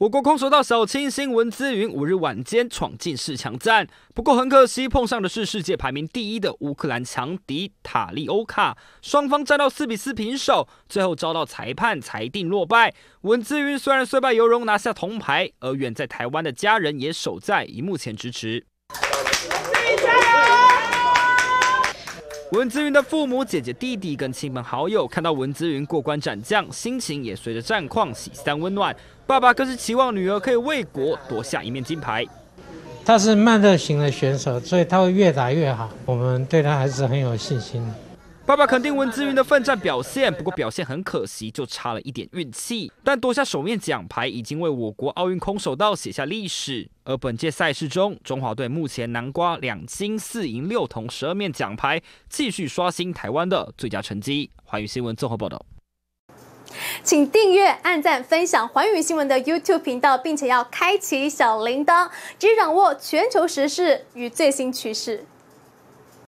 我国空手道小清新文姿云五日晚间闯进四强战，不过很可惜碰上的是世界排名第一的乌克兰强敌塔利欧卡，双方战到四比四平手，最后遭到裁判裁定落败。文姿云虽然虽败犹荣拿下铜牌，而远在台湾的家人也守在荧幕前支持。文姿云的父母、姐姐、弟弟跟亲朋好友看到文姿云过关斩将，心情也随着战况喜三温暖。爸爸更是期望女儿可以为国夺下一面金牌。他是慢热型的选手，所以他会越打越好。我们对他还是很有信心爸爸肯定文姿云的奋战表现，不过表现很可惜，就差了一点运气。但夺下首面奖牌，已经为我国奥运空手道写下历史。而本届赛事中，中华队目前南瓜两金四银六铜十二面奖牌，继续刷新台湾的最佳成绩。环宇新闻综合报道，请订阅、按赞、分享环宇新闻的 YouTube 频道，并且要开启小铃铛，即掌握全球时事与最新趋势。